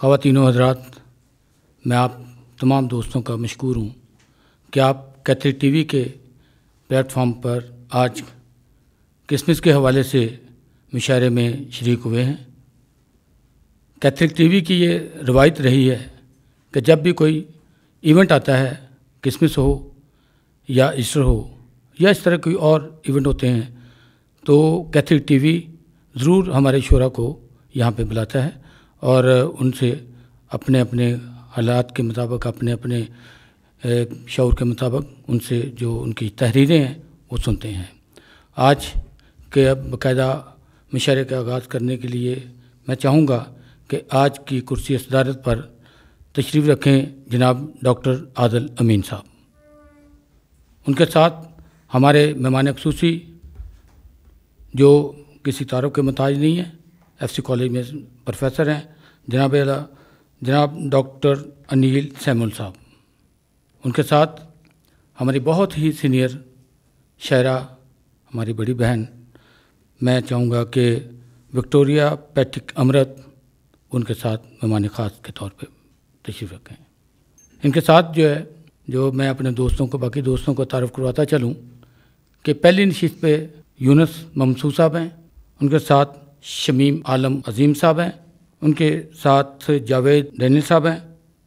खातिन हजरात मैं आप तमाम दोस्तों का मशहूर हूँ कि आप कैथरी टी वी के प्लेटफॉर्म पर आज क्रिसमस के हवाले से मुशारे में शरीक हुए हैं कैथलिक टीवी की ये रवायत रही है कि जब भी कोई इवेंट आता है क्रिसमस हो या ईस्टर हो या इस तरह कोई और इवेंट होते हैं तो कैथलिक टीवी ज़रूर हमारे शुरा को यहाँ पे बुलाता है और उनसे अपने अपने हालात के मुताबिक अपने अपने शौर के मुताबिक उनसे जो उनकी तहरीरें हैं वो सुनते हैं आज के अब बाकायदा मिशरे का आगाज़ करने के लिए मैं चाहूँगा कि आज की कुर्सी सदारत पर तशरीफ़ रखें जनाब डॉक्टर आदल अमीन साहब उनके साथ हमारे मेहमान खसूसी जो किसी तारों के मताज नहीं है एफ सी कॉलेज में प्रोफेसर हैं जनाब अला जनाब डॉक्टर अनिल सैमुल साहब उनके साथ हमारी बहुत ही सीनियर शायरा हमारी बड़ी बहन मैं चाहूँगा कि विक्टोरिया पैथिक अमृत उनके साथ मेहमान ख़ास के तौर पे तशरीफ़ रखें इनके साथ जो है जो मैं अपने दोस्तों को बाकी दोस्तों को तारफ़ करवाता चलूँ कि पहली नशीत पे यूनस ममसू साहब हैं उनके साथ शमीम आलम अजीम साहब हैं उनके साथ जावेद डैनिल साहब हैं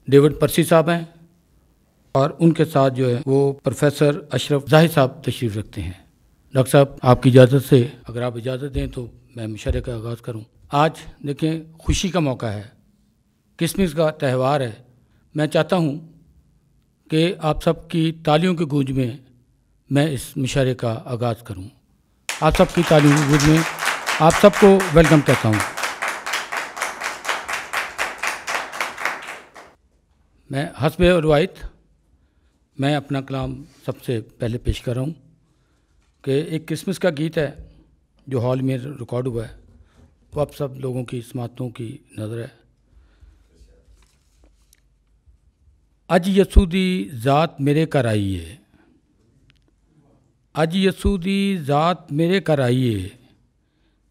डेविड परसी साहब हैं और उनके साथ जो है वो प्रोफेसर अशरफ जाहिद साहब तशरीफ रखते हैं डॉक्टर साहब आपकी इजाज़त से अगर आप इजाज़त दें तो मैं मुशरे का आगाज़ करूँ आज देखें खुशी का मौका है क्रिसमस का त्यौहार है मैं चाहता हूँ कि आप सबकी तालियों की गूंज में मैं इस मुशारे का आगाज़ करूँ आप सबकी तालियों की गूंज में आप सबको वेलकम कहता हूँ मैं हसब रवायत मैं अपना कलाम सबसे पहले पेश कर रहा हूँ कि एक क्रिसमस का गीत है जो हॉल में रिकॉर्ड हुआ है वो अब सब लोगों की समातों की नज़र है अज यसूदी ज़ात मेरे कर आइए अज यसूदी ज़ात मेरे कर आइए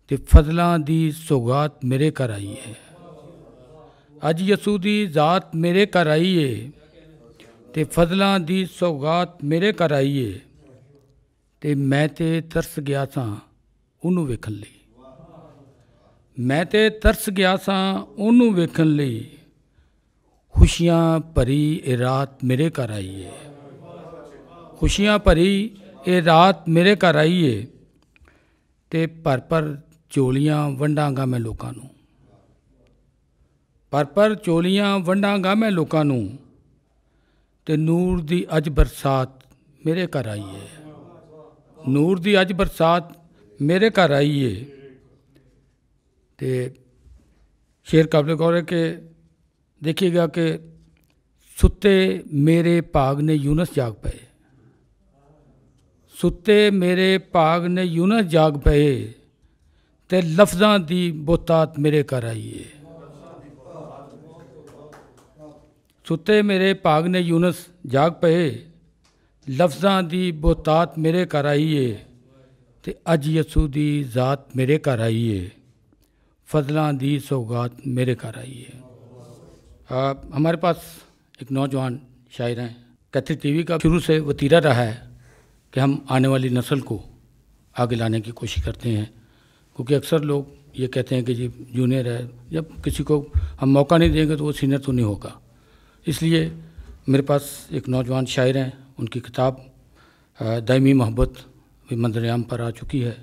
तो फजलों दी सौगात मेरे कर आइए ਅੱਜ ਯਸੂ ਦੀ ਜ਼ਾਤ ਮੇਰੇ ਘਰ ਆਈ ਏ ਤੇ ਫਜ਼ਲਾਂ ਦੀ ਸੌਗਾਤ ਮੇਰੇ ਘਰ ਆਈ ਏ ਤੇ ਮੈਂ ਤੇ ਤਰਸ ਗਿਆ ਸਾਂ ਉਹਨੂੰ ਵੇਖਣ ਲਈ ਮੈਂ ਤੇ ਤਰਸ ਗਿਆ ਸਾਂ ਉਹਨੂੰ ਵੇਖਣ ਲਈ ਖੁਸ਼ੀਆਂ ਭਰੀ ਇਹ ਰਾਤ ਮੇਰੇ ਘਰ ਆਈ ਏ ਖੁਸ਼ੀਆਂ ਭਰੀ ਇਹ ਰਾਤ ਮੇਰੇ ਘਰ ਆਈ ਏ ਤੇ ਭਰ ਭਰ ਝੋਲੀਆਂ ਵੰਡਾਂਗਾ ਮੈਂ ਲੋਕਾਂ ਨੂੰ ਪਰ ਪਰ ਚੋਲੀਆਂ ਵੰਡਾਂਗਾ ਮੈਂ ਲੋਕਾਂ ਨੂੰ ਤੇ ਨੂਰ ਦੀ ਅੱਜ ਬਰਸਾਤ ਮੇਰੇ ਘਰ ਆਈ ਏ ਨੂਰ ਦੀ ਅੱਜ ਬਰਸਾਤ ਮੇਰੇ ਘਰ ਆਈ ਏ ਤੇ ਸ਼ੇਰ ਕਾਬਲੇ ਗੌਰ ਕਿ ਦੇਖੀਗਾ ਕਿ ਸੁੱਤੇ ਮੇਰੇ ਭਾਗ ਨੇ ਯੂਨਸ ਜਾਗ ਪਏ ਸੁੱਤੇ ਮੇਰੇ ਭਾਗ ਨੇ ਯੂਨਸ ਜਾਗ ਪਏ ਤੇ ਲਫ਼ਜ਼ਾਂ ਦੀ ਬੋਤਾਤ ਮੇਰੇ ਘਰ ਆਈ ਏ सुते मेरे ਭਾਗ ने यूनस जाग पे लफजा ਦੀ बोतात मेरे घर ਆਈਏ तो ਅੱਜ ਯਸੂ ज़ात मेरे घर ਘਰ ਆਈਏ फजलों दी सौगात मेरे घर आई है हमारे पास एक नौजवान शायर हैं टी टीवी का शुरू से वतीरा रहा है कि हम आने वाली नस्ल को आगे लाने की कोशिश करते हैं क्योंकि अक्सर लोग ये कहते हैं कि जी जूनियर है जब किसी को हम मौका नहीं देंगे तो वो सीनियर तो नहीं होगा इसलिए मेरे पास एक नौजवान शायर हैं उनकी किताब दायमी मोहब्बत भी मंजरेआम पर आ चुकी है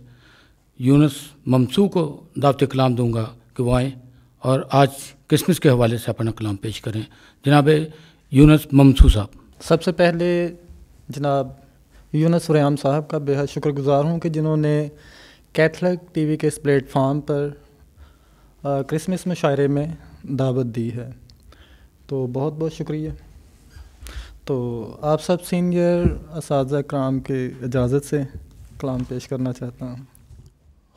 यूनस ममसू को दावत कलाम दूंगा कि वो आएँ और आज क्रिसमस के हवाले से अपना कलाम पेश करें जनाब यूनस ममसू साहब सबसे पहले जनाब यूनस रयाम साहब का बेहद शुक्रगुजार हूँ कि जिन्होंने कैथलिक टीवी के इस प्लेटफार्म पर क्रिसमस में शायरे में दावत दी है तो बहुत बहुत शुक्रिया तो आप सब सीनियर इस कराम के इजाज़त से कलाम पेश करना चाहता हूँ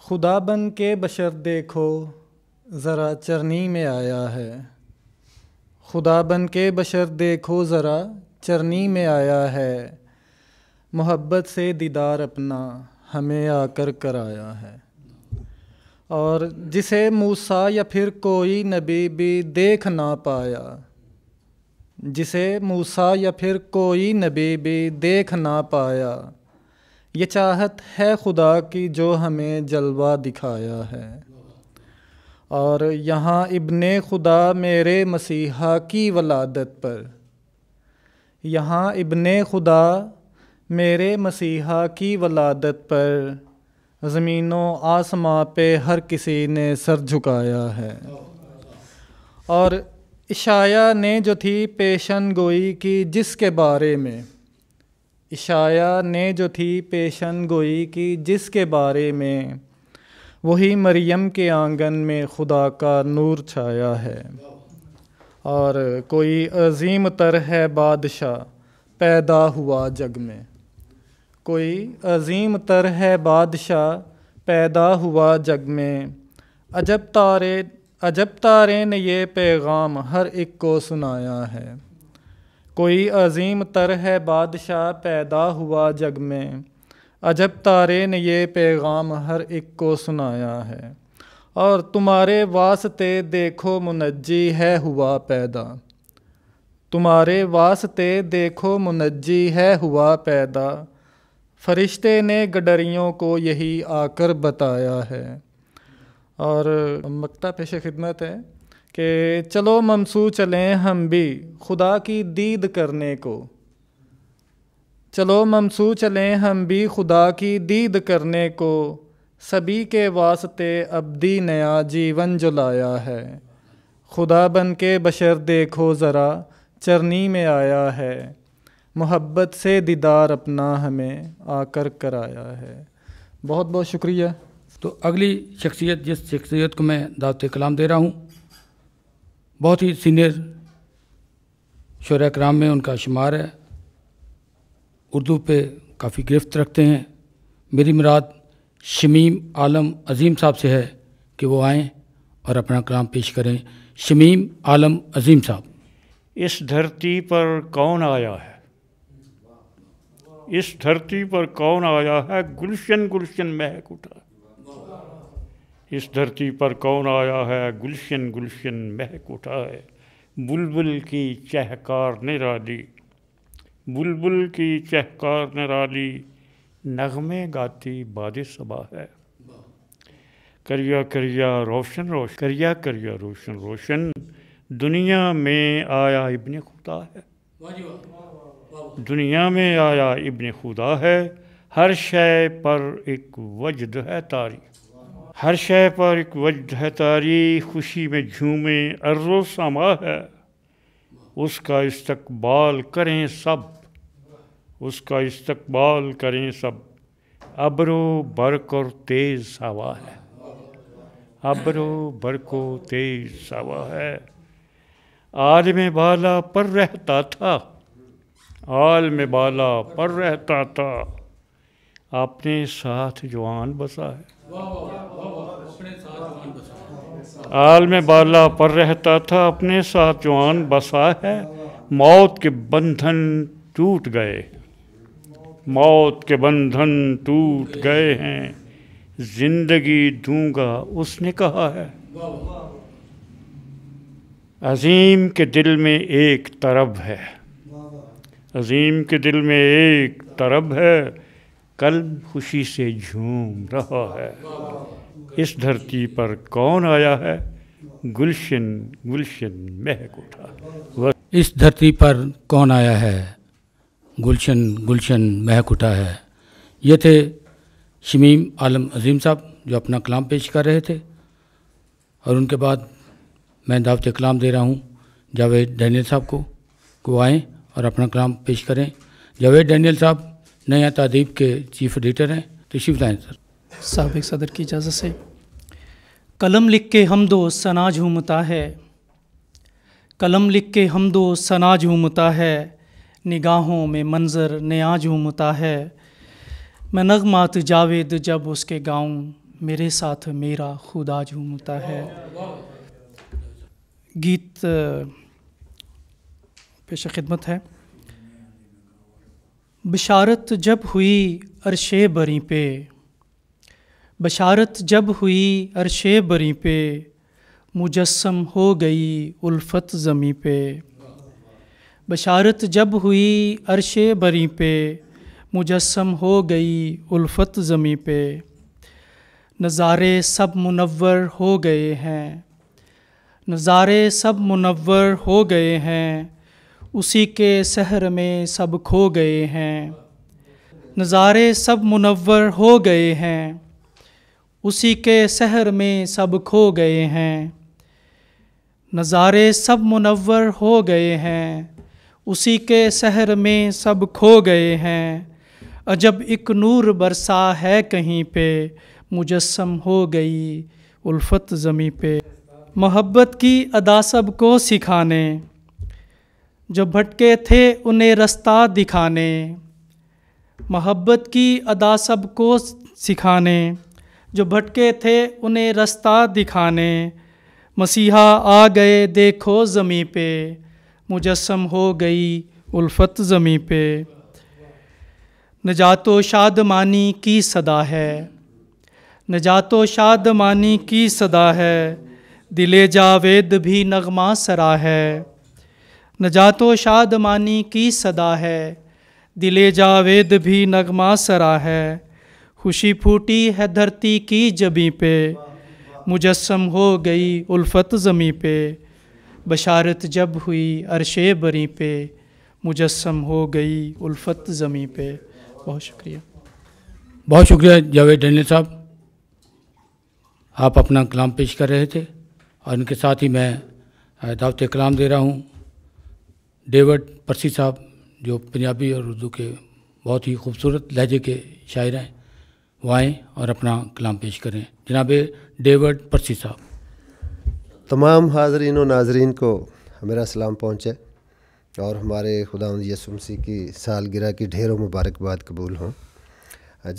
खुदा बन के बशर देखो ज़रा चरनी में आया है खुदा बन के बशर देखो ज़रा चरनी में आया है मोहब्बत से दीदार अपना हमें आकर कराया है और जिसे मूसा या फिर कोई नबी भी देख ना पाया जिसे मूसा या फिर कोई नबी भी देख ना पाया ये चाहत है खुदा की जो हमें जलवा दिखाया है और यहाँ इबन खुदा मेरे मसीहा की वलादत पर यहाँ इबन खुदा मेरे मसीहा की वलादत पर ज़मीनों आसमां पे हर किसी ने सर झुकाया है और इशाया ने जो थी पेशन गोई की जिसके बारे में इशाया ने जो थी पेशन गोई की जिसके बारे में वही मरियम के आंगन में खुदा का नूर छाया है और कोई अजीम तर है बादशाह पैदा हुआ जग में कोई अजीम तर है बादशाह पैदा हुआ जग में अजब तारे अजब तारे ने ये पैगाम हर एक को सुनाया है कोई अजीम तर है बादशाह पैदा हुआ जग में अजब तारे ने ये पैगाम हर एक को सुनाया है और तुम्हारे वास्ते देखो मुनजी है हुआ पैदा तुम्हारे वास्ते देखो मुनजी है हुआ पैदा फरिश्ते ने गडरियों को यही आकर बताया है और मकता पेश खिदमत है कि चलो ममसू चलें हम भी खुदा की दीद करने को चलो ममसू चलें हम भी खुदा की दीद करने को सभी के वास्ते अबदी नया जीवन जलाया है खुदा बन के बशर देखो ज़रा चरनी में आया है मोहब्बत से दीदार अपना हमें आकर कराया है बहुत बहुत शुक्रिया तो अगली शख्सियत जिस शख्सियत को मैं दावत कलाम दे रहा हूँ बहुत ही सीनियर शर कराम में उनका शुमार है उर्दू पे काफ़ी गिरफ्त रखते हैं मेरी मुराद शमीम आलम अजीम साहब से है कि वो आएँ और अपना कलाम पेश करें शमीम आलम अजीम साहब इस धरती पर कौन आया है इस धरती पर कौन आया है गुलशन गुलशन महक उठा इस धरती पर कौन आया है गुलशन गुलशन महक उठा है बुलबुल की चहकार निराली बुलबुल की चहकार निराली नगमे गाती बाद सबा है करिया करिया रोशन रोशन करिया करिया रोशन रोशन दुनिया में आया इबन खुदा है दुनिया में आया इबन खुदा है हर शय पर एक वजद है तारी हर शह पर एक वजह तारी खुशी में झूमे अर्रो समा है उसका इस्तकबाल करें सब उसका इस्तकबाल करें सब अबरो बरक और तेज़ हवा है अबरो बरको तेज़ हवा है आल में बाला पर रहता था आल में बाला पर रहता था आपने साथ जवान बसा है आल में बाला पर रहता था अपने साथ जवान बसा है मौत के बंधन टूट गए मौत के बंधन टूट गए हैं जिंदगी दूंगा उसने कहा है अजीम के दिल में एक तरब है अजीम के दिल में एक तरब है कल्ब खुशी से झूम रहा है इस धरती पर कौन आया है गुलशन गुलशन महक उठा इस धरती पर कौन आया है गुलशन गुलशन महक उठा है ये थे शमीम आलम अजीम साहब जो अपना कलाम पेश कर रहे थे और उनके बाद मैं दावत कलाम दे रहा हूँ जावेद डैनियल साहब को को आएँ और अपना कलाम पेश करें जावेद डैनियल साहब नया तदीप के चीफ एडिटर हैं तशीफ लाएँ सर सबक सदर की इजाज़त से कलम लिख के हम दो सना झूमता है कलम लिख के हम दो सना झूमता है निगाहों में मंजर नया झूमता है मैं नगमात जावेद जब उसके गाऊँ मेरे साथ मेरा खुदा झूमता है गीत पेश खिदमत है बशारत जब हुई अरशे बरी पे बशारत जब हुई अरशे बरी पे मुजस्म हो गई उल्फत ज़मी पे बशारत जब हुई अरशे बरी पे मुजस्म हो गई उल्फत ज़मी पे नज़ारे सब मुनवर हो गए हैं नज़ारे सब मुनवर हो गए हैं उसी के शहर में सब खो गए हैं नज़ारे सब मुनवर हो गए हैं उसी के शहर में सब खो गए हैं नज़ारे सब मुनवर हो गए हैं उसी के शहर में सब खो गए हैं अजब एक नूर बरसा है कहीं पे मुजस्म हो गई उल्फत ज़मी पे मोहब्बत की अदा सब को सिखाने जो भटके थे उन्हें रास्ता दिखाने मोहब्बत की अदा सबको सिखाने जो भटके थे उन्हें रास्ता दिखाने मसीहा आ गए देखो ज़मी पे मुजस्म हो गई उल्फत ज़मी पे नजातो शादमानी की सदा है नजातो शादमानी की सदा है दिले जावेद भी नगमा सरा है शाद मानी की सदा है दिले जावेद भी नगमा सरा है खुशी फूटी है धरती की जबी पे मुजस्म हो गई उल्फत ज़मी पे बशारत जब हुई अरशे बरी पे मुजस्म हो गई उल्फत ज़मी पे बहुत शुक्रिया बहुत शुक्रिया जावेद डैनियल साहब आप अपना कलाम पेश कर रहे थे और इनके साथ ही मैं दावत कलाम दे रहा हूँ डेविड परसी साहब जो पंजाबी और उर्दू के बहुत ही खूबसूरत लहजे के शायर हैं वो आएँ और अपना कलाम पेश करें जनाब डेविड परसी साहब तमाम हाजरीन और नाजरीन को मेरा सलाम पहुँचे और हमारे खुदा यसुमसी की सालगिरह की ढेरों मुबारकबाद कबूल हों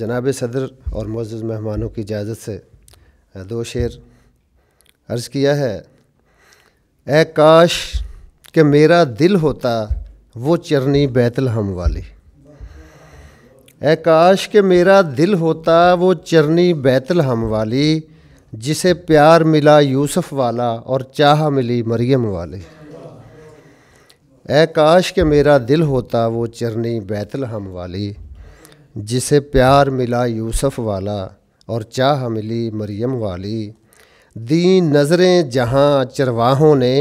जनाब सदर और मज़ मेहमानों की इजाज़त से दो शेर अर्ज़ किया है ए काश कि मेरा दिल होता वो चरनी बैतल हम वाली काश के मेरा दिल होता वो चरनी बैतल हम वाली जिसे प्यार मिला यूसुफ वाला और चाह मिली मरियम वाली ए काश के मेरा दिल होता वो चरनी बैतल हम वाली जिसे प्यार मिला यूसुफ वाला और चाह मिली मरियम वाली दी नज़रें जहाँ चरवाहों ने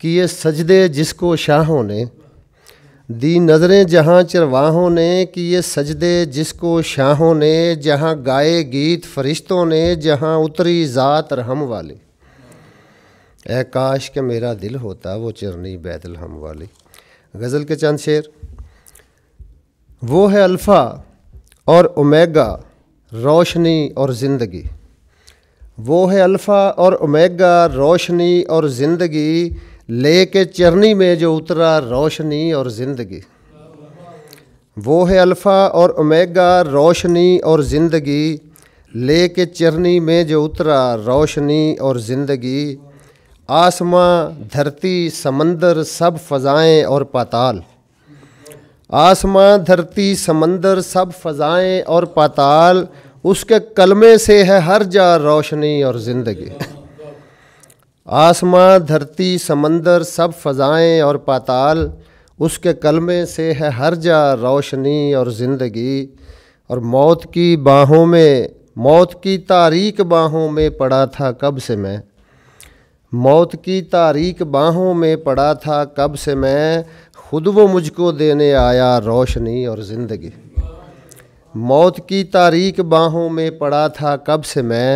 कि ये सजदे जिसको शाहों ने दी नज़रें जहाँ चरवाहों ने कि ये सजदे जिसको शाहों ने जहाँ गाए गीत फरिश्तों ने जहाँ उतरी ज़ात रहम वाले ऐ काश के मेरा दिल होता वो चिरनी बैतल हम वाली गज़ल के चंद शेर वो है अल्फ़ा और ओमेगा रोशनी और ज़िंदगी वो है अल्फ़ा और ओमेगा रोशनी और ज़िंदगी ले के चरनी में जो उतरा रोशनी और ज़िंदगी वो है अल्फ़ा और ओमेगा रोशनी और ज़िंदगी ले के चरनी में जो उतरा रोशनी और ज़िंदगी आसमां धरती समंदर सब फ़ज़ाएँ और पाताल आसमां धरती समंदर सब फ़ज़ाएँ और पाताल उसके कलमे से है हर जा रोशनी और ज़िंदगी आसमां धरती समंदर सब फ़ज़ाएँ और पाताल उसके कलमे से है हर जा रोशनी और ज़िंदगी और मौत की बाहों में मौत की तारीख बाहों में पड़ा था कब से मैं मौत की तारीख बाहों में पड़ा था कब से मैं खुद वो मुझको देने आया रोशनी और ज़िंदगी मौत की तारीक बाहों में पड़ा था कब से मैं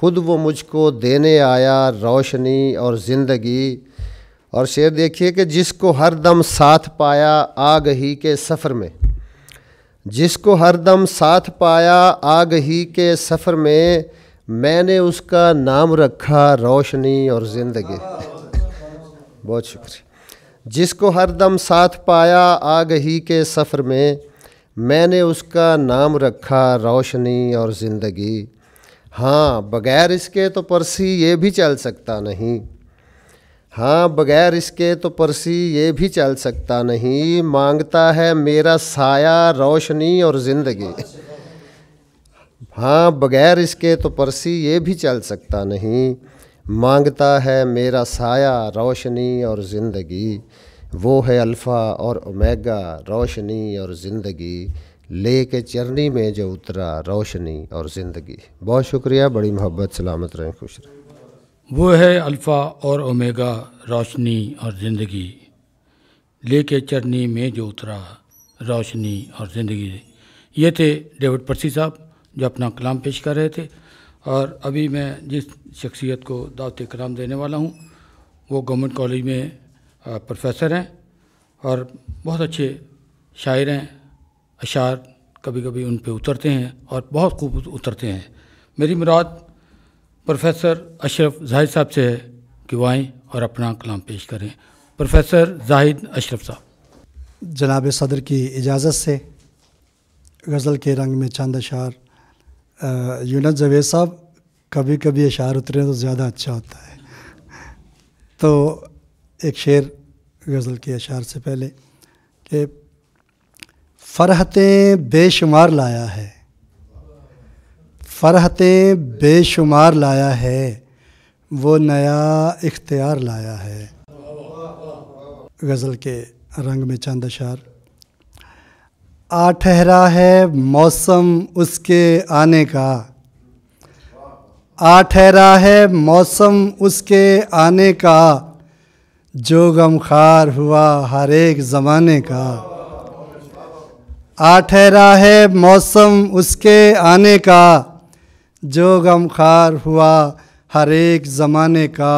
खुद वो मुझको देने आया रोशनी और ज़िंदगी और शेर देखिए कि जिसको हर दम साथ पाया आग ही के सफ़र में जिसको हर दम साथ पाया आग ही के सफ़र में मैंने उसका नाम रखा रोशनी और ज़िंदगी बहुत शुक्रिया जिसको हर दम साथ पाया आग ही के सफ़र में मैंने उसका नाम रखा रोशनी और ज़िंदगी हाँ बगैर इसके तो परसी ये भी चल सकता नहीं हाँ बगैर इसके तो परसी ये भी चल सकता नहीं मांगता है मेरा साया रोशनी और ज़िंदगी हाँ बगैर इसके तो परसी ये भी चल सकता नहीं मांगता है मेरा साया रोशनी और ज़िंदगी वो है अल्फ़ा और ओमेगा रोशनी और ज़िंदगी ले के चरनी में जो उतरा रोशनी और ज़िंदगी बहुत शुक्रिया बड़ी मोहब्बत सलामत रहें खुश रहें वो है अल्फ़ा और ओमेगा रोशनी और ज़िंदगी ले के चरनी में जो उतरा रोशनी और ज़िंदगी ये थे डेविड परसी साहब जो अपना कलाम पेश कर रहे थे और अभी मैं जिस शख्सियत को दावत कलाम देने वाला हूँ वो गवर्नमेंट कॉलेज में प्रोफेसर हैं और बहुत अच्छे शायर हैं अशार कभी कभी उन पर उतरते हैं और बहुत खूब उतरते हैं मेरी मुराद प्रोफेसर अशरफ जाहिद साहब से है कि वो आएँ और अपना कलाम पेश करें प्रोफेसर जाहिद अशरफ साहब जनाब सदर की इजाज़त से गज़ल के रंग में चंद अशार यूनत जवेद साहब कभी कभी अशार उतरे तो ज़्यादा अच्छा होता है तो एक शेर गज़ल के अशार से पहले कि फ़रहतें बेशुमार लाया है फ़रहतें बेशुमार लाया है वो नया इख्तियार लाया है गज़ल के रंग में चंद अशार आ ठहरा है मौसम उसके आने का आ ठहरा है मौसम उसके आने का जो गमखार हुआ हर एक ज़माने का आ ठहरा है मौसम उसके आने का जो गमखार हुआ हर एक ज़माने का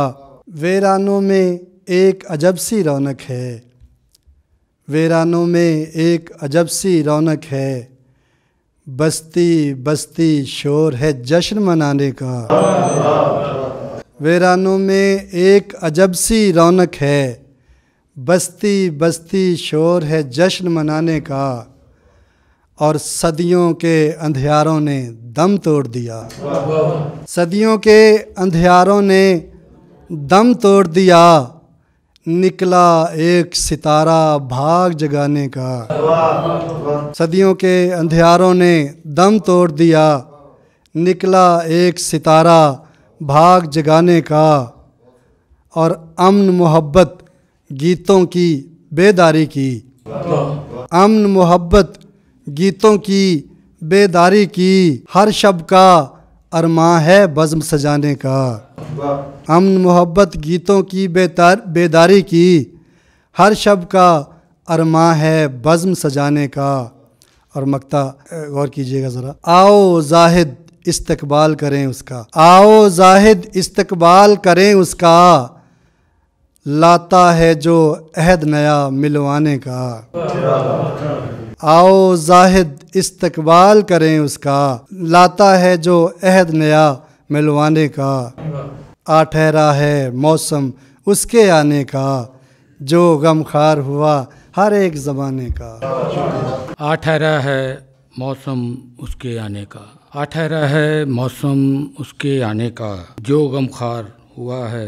वेरानों में एक अजब सी रौनक है वेरानों में एक अजब सी रौनक है बस्ती बस्ती शोर है जश्न मनाने का वेरानों में एक अजब सी रौनक है बस्ती बस्ती शोर है जश्न मनाने का और सदियों के अंधियारों ने दम तोड़ दिया सदियों के अंधियारों ने दम तोड़ दिया निकला एक सितारा भाग जगाने का सदियों के अंधियारों ने दम तोड़ दिया निकला एक सितारा भाग जगाने का और अमन मोहब्बत गीतों की बेदारी की अमन मोहब्बत गीतों की बेदारी की हर शब का अरमा है बज़म सजाने का अमन मोहब्बत गीतों की बेतार बेदारी की हर शब का अरमा है बज़म सजाने का और मकता गौर कीजिएगा ज़रा आओ जाहिद इस्तकबाल करें उसका आओ जाहिद इस्तकबाल करें उसका लाता है जो अहद नया मिलवाने का आओ जाहिद इस्तकबाल करें उसका लाता है जो अहद नया मिलवाने का आ ठहरा है मौसम उसके आने का जो गमखार हुआ हर एक ज़माने का आ ठहरा है मौसम उसके आने का आ ठहरा है मौसम उसके आने का जो गमखार हुआ है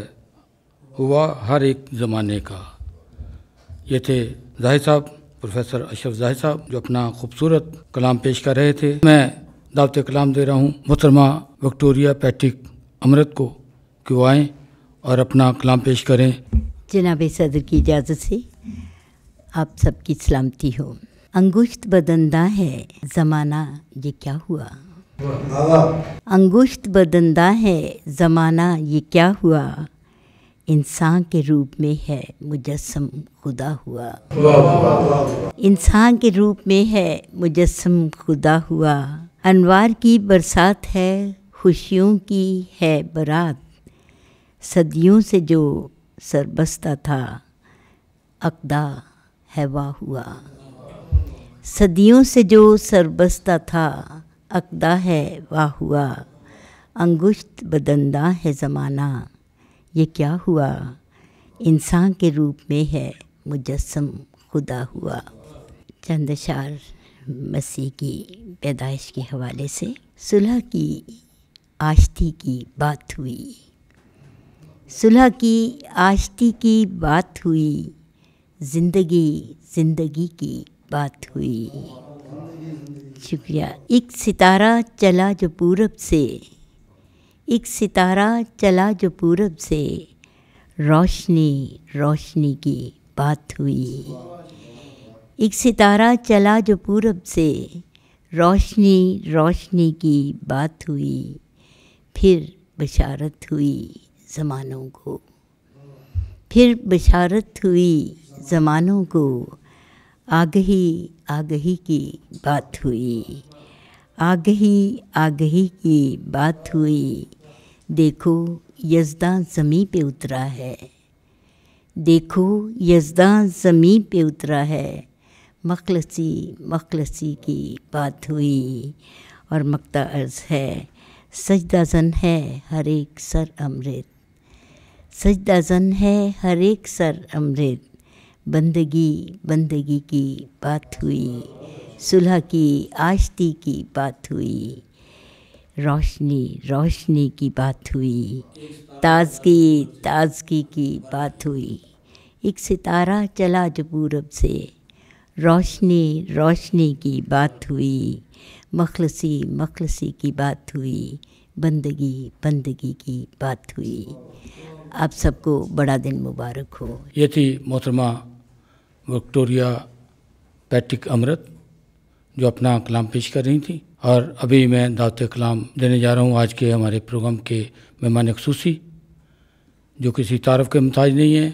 हुआ हर एक ज़माने का ये थे जाहिर साहब प्रोफेसर अशरफ जाहिर साहब जो अपना खूबसूरत कलाम पेश कर रहे थे मैं दावत कलाम दे रहा हूँ मोहतरमा विक्टोरिया पैट्रिक अमृत को कि वो आएँ और अपना कलाम पेश करें जनाब सदर की इजाज़त से आप सबकी सलामती हो अंगुश्त बदंदा है ज़माना ये क्या हुआ अंगुश्त बदंदा है ज़माना ये क्या हुआ इंसान के रूप में है मुजस्म खुदा हुआ इंसान के रूप में है मुजस्म खुदा हुआ अनवार की बरसात है खुशियों की है बरात सदियों से जो सरबस्ता था अकदा हैवा हुआ सदियों से जो सरबस्ता था अकदा है वाह हुआ अंगुश्त बदंदा है ज़माना ये क्या हुआ इंसान के रूप में है मुजस्म खुदा हुआ चंदशार मसीह की पैदाइश के हवाले से सुलह की आश्ती की बात हुई सुलह की आश्ती की बात हुई ज़िंदगी ज़िंदगी की बात हुई शुक्रिया एक सितारा चला जो पूरब से एक सितारा चला जो पूरब से रोशनी रोशनी की बात हुई एक सितारा चला जो पूरब से रोशनी रोशनी की बात हुई फिर बशारत हुई ज़मानों को फिर बशारत हुई ज़मानों को आगही आगही की बात हुई आगही आगही की बात हुई देखो यजदा ज़मी पे उतरा है देखो यजदा ज़मी पे उतरा है मखलसी मखलसी की बात हुई और मकता अर्ज है सजदा जन है हर एक सर अमृत सजदा जन है हर एक सर अमृत बंदगी बंदगी की बात हुई सुलह की आशती की बात हुई रोशनी रोशनी की बात हुई ताजगी ताजगी की बात हुई एक सितारा चला जो पूरब से रोशनी रोशनी की बात हुई मखलसी मखलसी की बात हुई बंदगी बंदगी की बात हुई आप सबको बड़ा दिन मुबारक हो ये थी मोहतरमा विक्टोरिया पैट्रिक अमृत जो अपना कलाम पेश कर रही थी और अभी मैं दावत कलाम देने जा रहा हूँ आज के हमारे प्रोग्राम के मेहमान खसूसी जो किसी तारफ़ के मताज नहीं हैं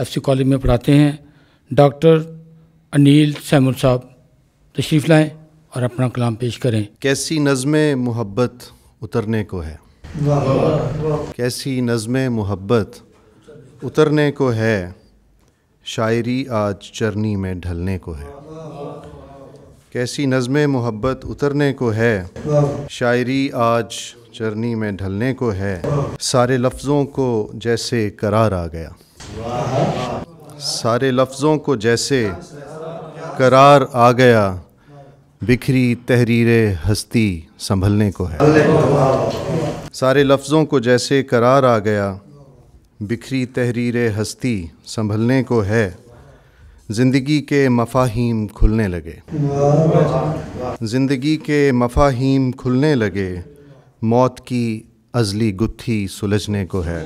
एफ सी कॉलेज में पढ़ाते हैं डॉक्टर अनिल सैमुल साहब तशरीफ़ लाएँ और अपना कलाम पेश करें कैसी नज़म मोहब्बत उतरने को है कैसी नज़म मोहब्बत उतरने को है शायरी आज चरनी में ढलने को है कैसी नज़म मोहब्बत उतरने को है शायरी आज चरनी में ढलने को है सारे लफ्ज़ों को जैसे करार आ गया सारे लफ्ज़ों को जैसे करार आ गया बिखरी तहरीर हस्ती संभलने को है सारे लफ्ज़ों को जैसे करार आ गया बिखरी तहरीर हस्ती संभलने को है ज़िंदगी के मफाहिम खुलने लगे ज़िंदगी के मफाहिम खुलने लगे मौत की अजली गुत्थी सुलझने को है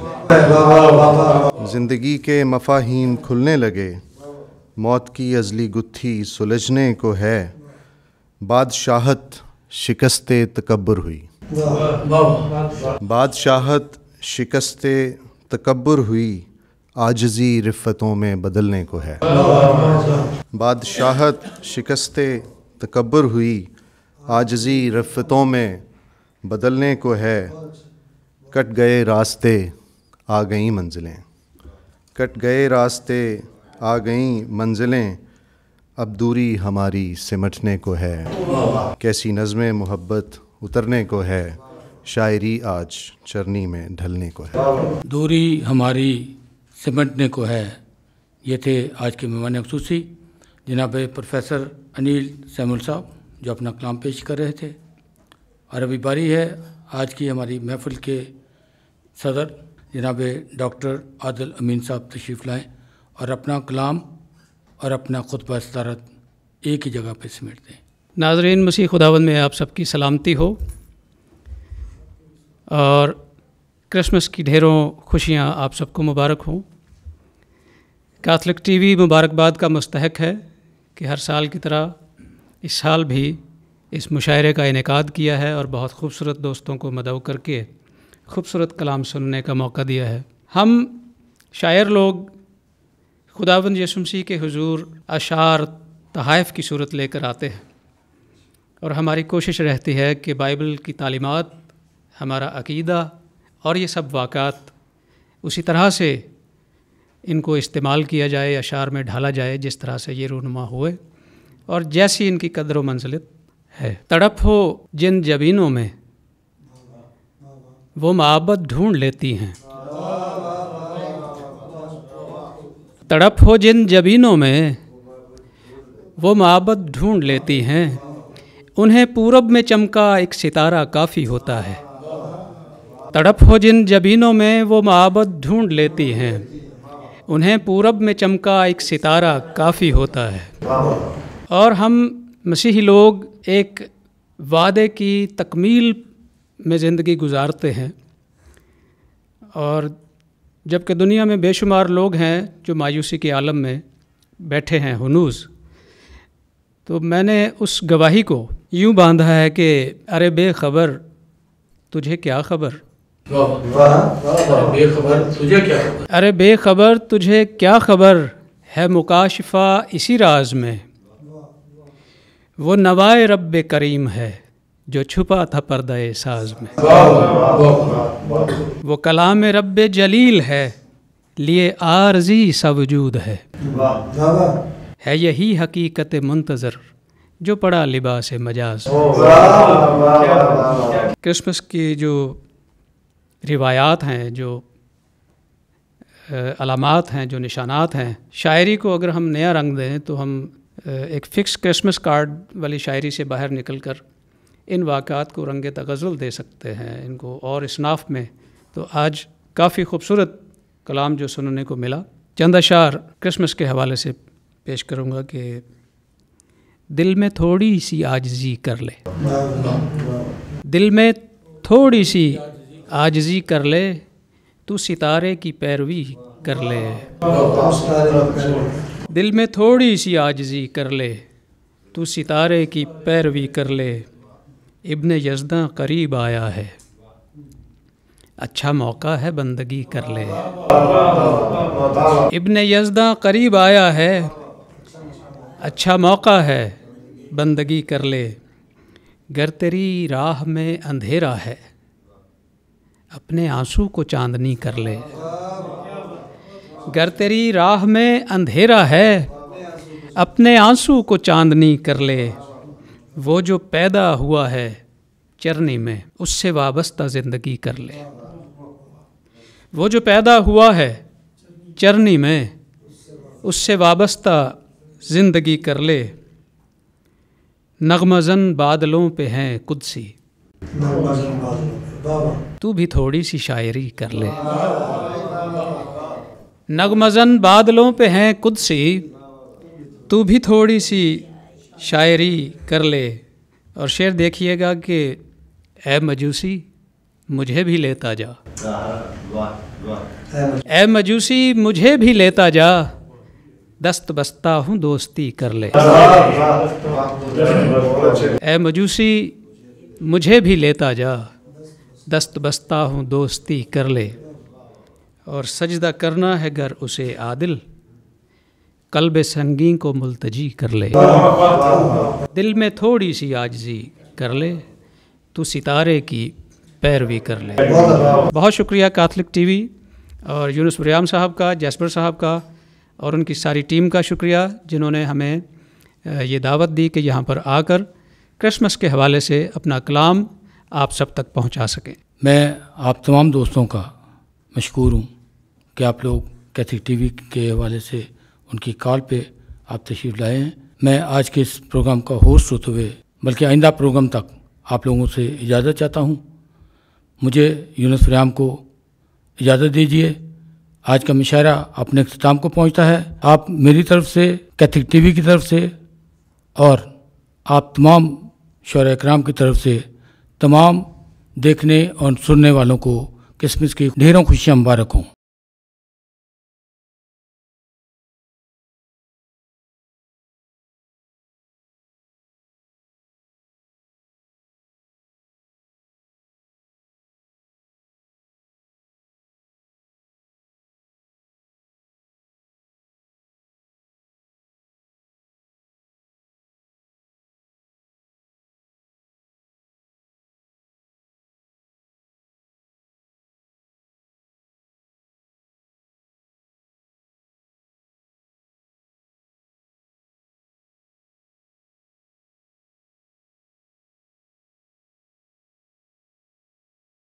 ज़िंदगी के मफाहिम खुलने लगे मौत की अजली गुत्थी सुलझने को है बादशाहत शिकस्त तकबर हुई बादशाहत शिकस्त तकबर हुई आजजी रिफ़तों में बदलने को है बादशाहत शिकस्त तकबर हुई आजजी रफ़तों में बदलने को है कट गए रास्ते आ गई मंजिलें कट गए रास्ते आ गई मंजिलें अब दूरी हमारी सिमटने को है कैसी नज़म मोहब्बत उतरने को है शायरी आज चरनी में ढलने को है दूरी हमारी सिमटने को है ये थे आज के मेहमान खसूसी जनाब प्रोफेसर अनिल सैमुल साहब जो अपना कलाम पेश कर रहे थे और अभी बारी है आज की हमारी महफिल के सदर जनाब डॉक्टर आदिल अमीन साहब तशरीफ़ लाएँ और अपना कलाम और अपना खुतबा सदारत एक ही जगह पर समेट दें नाजरीन मसीह खुदावन में आप सबकी सलामती हो और क्रिसमस की ढेरों खुशियाँ आप सबको मुबारक हों कैथलिक टीवी मुबारकबाद का मुस्तक है कि हर साल की तरह इस साल भी इस मुशायरे का इनका किया है और बहुत खूबसूरत दोस्तों को मदव करके खूबसूरत कलाम सुनने का मौका दिया है हम शायर लोग खुदावन यसुमसी के हजूर अशार तहफ़ की सूरत लेकर आते हैं और हमारी कोशिश रहती है कि बाइबल की तालीमत हमारा अकीदा और ये सब वाक़ात उसी तरह से इनको इस्तेमाल किया जाए अशार में ढाला जाए जिस तरह से ये रूनमा हुए और जैसी इनकी कदर मंजिलत है तड़प हो जिन जबीनों में वो महाबत ढूंढ लेती हैं तड़प हो जिन जबीनों में वो महाबत ढूंढ लेती हैं उन्हें पूरब में चमका एक सितारा काफ़ी होता है तड़प हो जिन जबीनों में वो महाबत ढूंढ लेती हैं उन्हें पूरब में चमका एक सितारा काफ़ी होता है और हम मसीही लोग एक वादे की तकमील में ज़िंदगी गुजारते हैं और जबकि दुनिया में बेशुमार लोग हैं जो मायूसी के आलम में बैठे हैं हनूज तो मैंने उस गवाही को यूँ बांधा है कि अरे बेखबर तुझे क्या खबर बेखबर तुझे क्या अरे बेखबर तुझे क्या खबर है मुकाशफा इसी राज में वो नवाए रब करीम है जो छुपा था पर्दा साज में वो कलाम रब जलील है लिए आरजी सा वजूद है है यही हकीकत मुंतज़र जो पड़ा लिबास मजाज क्रिसमस की जो रिवायात हैं जो अलामत हैं जो निशानात हैं शायरी को अगर हम नया रंग दें तो हम एक फ़िक्स क्रिसमस कार्ड वाली शायरी से बाहर निकल कर इन वाक़ात को रंग तगज़ल दे सकते हैं इनको और इसनाफ में तो आज काफ़ी खूबसूरत कलाम जो सुनने को मिला चंद अशार क्रिसमस के हवाले से पेश करूँगा कि दिल में थोड़ी सी आजजी कर ले दिल में थोड़ी सी आजजी कर ले तू सितारे की पैरवी कर ले दिल में थोड़ी सी आजजी कर ले तू सितारे की पैरवी कर ले इब्न यजदा करीब आया है अच्छा मौका है बंदगी कर ले इब्न यजदा करीब आया है अच्छा मौका है बंदगी कर ले गर तेरी राह में अंधेरा है अपने आंसू को चांदनी कर ले गर तेरी राह में अंधेरा है अपने आंसू को चांदनी कर ले वो जो पैदा हुआ है चरनी में उससे वाबस्ता ज़िंदगी कर ले वो जो पैदा हुआ है चरनी में उससे वाबस्ता ज़िंदगी कर ले नगमजन बादलों पे हैं कुदसी तू भी थोड़ी सी शायरी कर ले नगमजन बादलों पे हैं कुदसी तू भी थोड़ी सी शायरी कर ले और शेर देखिएगा कि ए मजूसी मुझे भी लेता जा ए मजूसी मुझे भी लेता जा दस्त बस्ता हूँ दोस्ती कर ले ए मजूसी मुझे भी लेता जा दस्त बस्ता हूँ दोस्ती कर ले और सजदा करना है गर उसे आदिल कल्ब संगी को मुलतजी कर ले दिल में थोड़ी सी आजजी कर ले तो सितारे की पैरवी कर ले बहुत शुक्रिया कैथलिक टीवी और यूनुस बरियाम साहब का जैसपर साहब का और उनकी सारी टीम का शुक्रिया जिन्होंने हमें ये दावत दी कि यहाँ पर आकर क्रिसमस के हवाले से अपना कलाम आप सब तक पहुंचा सकें मैं आप तमाम दोस्तों का मशहूर हूँ कि आप लोग कैथिक टीवी के हवाले से उनकी कॉल पे आप तशरीफ़ लाए हैं मैं आज के इस प्रोग्राम का होस्ट होते हुए बल्कि आइंदा प्रोग्राम तक आप लोगों से इजाज़त चाहता हूँ मुझे यूनस राम को इजाज़त दीजिए आज का मुशायरा अपने अख्ताम को पहुँचता है आप मेरी तरफ से कैथिक टीवी की तरफ से और आप तमाम शौर कराम की तरफ से तमाम देखने और सुनने वालों को क्रिसमस की ढेरों खुशियाँ मुबारक हों